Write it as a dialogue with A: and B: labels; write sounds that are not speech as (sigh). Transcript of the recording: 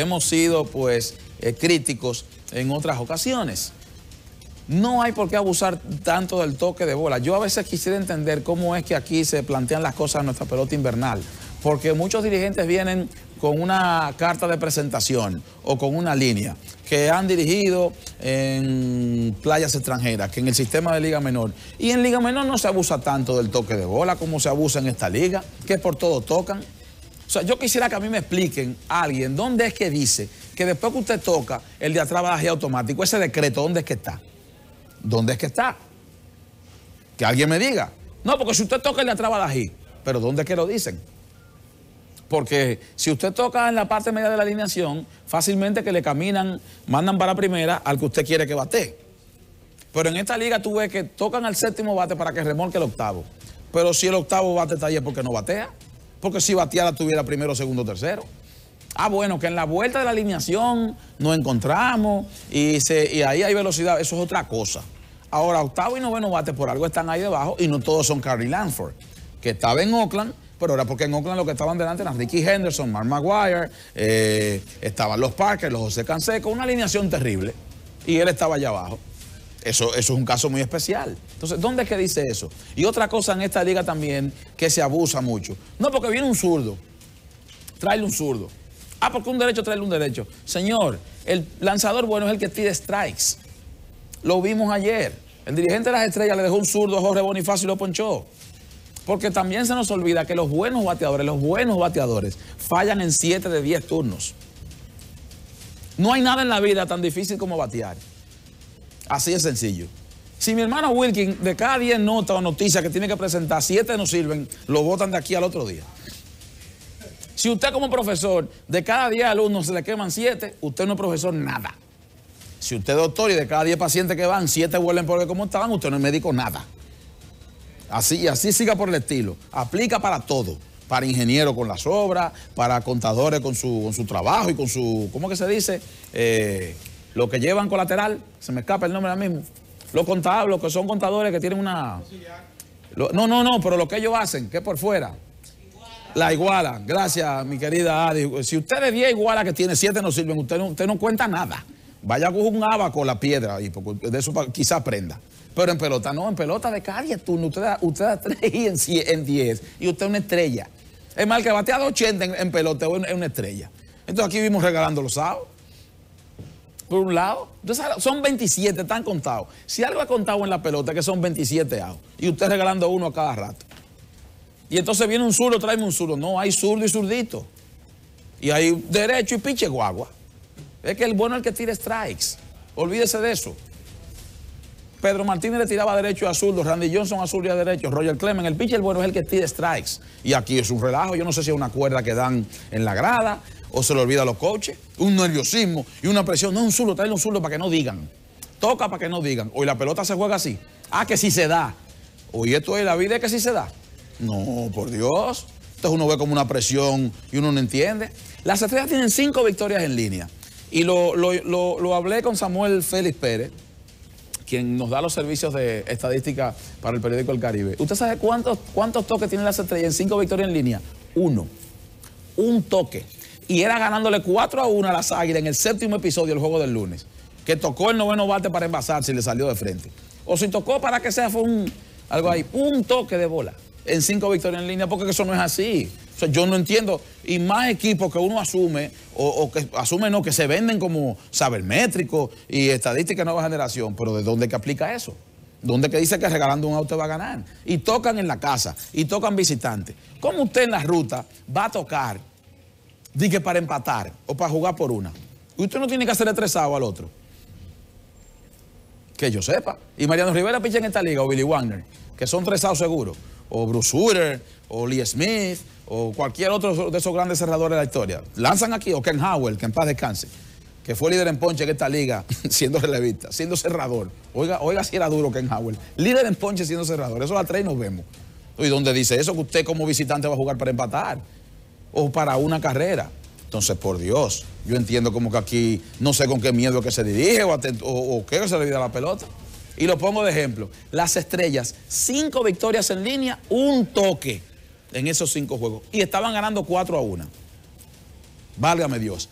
A: hemos sido pues eh, críticos en otras ocasiones. No hay por qué abusar tanto del toque de bola. Yo a veces quisiera entender cómo es que aquí se plantean las cosas en nuestra pelota invernal, porque muchos dirigentes vienen con una carta de presentación o con una línea que han dirigido en playas extranjeras, que en el sistema de Liga Menor. Y en Liga Menor no se abusa tanto del toque de bola como se abusa en esta liga, que por todo tocan. O sea, yo quisiera que a mí me expliquen a alguien dónde es que dice que después que usted toca, el de atrás automático. Ese decreto, ¿dónde es que está? ¿Dónde es que está? Que alguien me diga. No, porque si usted toca el de atrás Pero ¿dónde es que lo dicen? Porque si usted toca en la parte media de la alineación, fácilmente que le caminan, mandan para primera al que usted quiere que bate. Pero en esta liga tú ves que tocan al séptimo bate para que remolque el octavo. Pero si el octavo bate está ahí es porque no batea. Porque si Batiala tuviera primero, segundo, tercero. Ah, bueno, que en la vuelta de la alineación nos encontramos y, ahí hay velocidad. Eso es otra cosa. Ahora, octavo y noveno bate por algo están ahí debajo y no todos son Carly Lanford, que estaba en Oakland, pero era porque en Oakland lo que estaban delante eran Ricky Henderson, Mark Maguire, eh, estaban los Parker, los José Canseco, una alineación terrible. Y él estaba allá abajo. Eso, es un caso muy especial. Entonces, ¿dónde es que dice eso? Y otra cosa en esta liga también que se abusa mucho. No, porque viene un zurdo. Tráele un zurdo. Ah, porque un derecho, trae un derecho. Señor, el lanzador bueno es el que tira strikes. Lo vimos ayer. El dirigente de las estrellas le dejó un zurdo a Jorge Bonifacio y lo ponchó. Porque también se nos olvida que los buenos bateadores, los buenos bateadores, fallan en 7 de 10 turnos. No hay nada en la vida tan difícil como batear. Así de sencillo. Si mi hermano Wilkin, de cada 10 notas o noticias que tiene que presentar, 7 no sirven, lo votan de aquí al otro día. Si usted como profesor, de cada 10 alumnos se le queman 7, usted no es profesor nada. Si usted es doctor y de cada 10 pacientes que van, 7 vuelven porque como estaban, usted no es médico nada. Así y así siga por el estilo. Aplica para todo. Para ingenieros con las obras, para contadores con su, con su trabajo y con su, ¿cómo que se dice? Eh, los que llevan colateral, se me escapa el nombre ahora mismo. Los contables, los que son contadores que tienen una... no, no, no, pero lo que ellos hacen, que por fuera. La iguala. Gracias, mi querida Adi. Si usted de 10 igualas que tiene, 7 no sirven, usted no, usted no cuenta nada. Vaya con un abaco la piedra ahí, de eso quizá aprenda. Pero en pelota no, en pelota de cada tú no. usted, usted da 3 y en 10, y usted es una estrella. Es más, que batea 80 en, en pelota es una estrella. Entonces aquí vimos regalando los sábados por un lado. son 27, están contados. Si algo ha contado en la pelota, que son 27 años. Y usted regalando uno a cada rato. Y entonces viene un zurdo, tráeme un zurdo. No, hay zurdo y zurdito. Y hay derecho y pinche guagua. Es que el bueno es el que tira strikes. Olvídese de eso. Pedro Martínez le tiraba derecho a zurdo, Randy Johnson a zurdo y a derecho, Roger Clemens, el el bueno es el que tira strikes. Y aquí es un relajo, yo no sé si es una cuerda que dan en la grada, o se le olvida a los coches. un nerviosismo y una presión. No es un zurdo, trae un zurdo para que no digan. Toca para que no digan. Hoy la pelota se juega así. Ah, que sí se da. Hoy esto es la vida que sí se da. No, por Dios. Entonces uno ve como una presión y uno no entiende. Las estrellas tienen cinco victorias en línea. Y lo, hablé con Samuel Félix Pérez, quien nos da los servicios de estadística para el periódico El Caribe. ¿Usted sabe cuántos, cuántos toques tienen las estrellas en cinco victorias en línea? Uno. Un toque y era ganándole 4 a 1 a las Águilas en el séptimo episodio del juego del lunes, que tocó el noveno bate para envasarse y le salió de frente. O si tocó para que sea, fue un, algo ahí, un toque de bola en cinco victorias en línea, porque eso no es así. yo no entiendo. Y más equipos que uno asume, o, que asumen no, que se venden como métrico y estadística nueva generación, pero ¿de dónde que aplica eso? ¿Dónde que dice que regalando un auto va a ganar? Y tocan en la casa, y tocan visitantes. ¿Cómo usted en la ruta va a tocar di que para empatar o para jugar por una. usted no tiene que hacer estresado al otro. Que yo sepa. Y Mariano Rivera picha en esta liga, o Billy Wagner, que son tresados seguros. O Bruce Sutter, o Lee Smith, o cualquier otro de esos grandes cerradores de la historia. Lanzan aquí, o Ken Howell, que en paz descanse, que fue líder en ponche en esta liga, (laughs) siendo relevista, siendo cerrador. Oiga, oiga si era duro Ken Howell. Líder en ponche siendo cerrador. Eso a tres nos vemos. Y donde dice eso, que usted como visitante va a jugar para empatar o para una carrera. Entonces, por Dios, yo entiendo como que aquí no sé con qué miedo que se dirige o, qué se le a la pelota. Y lo pongo de ejemplo. Las estrellas, cinco victorias en línea, un toque en esos cinco juegos. Y estaban ganando cuatro a una, Válgame Dios.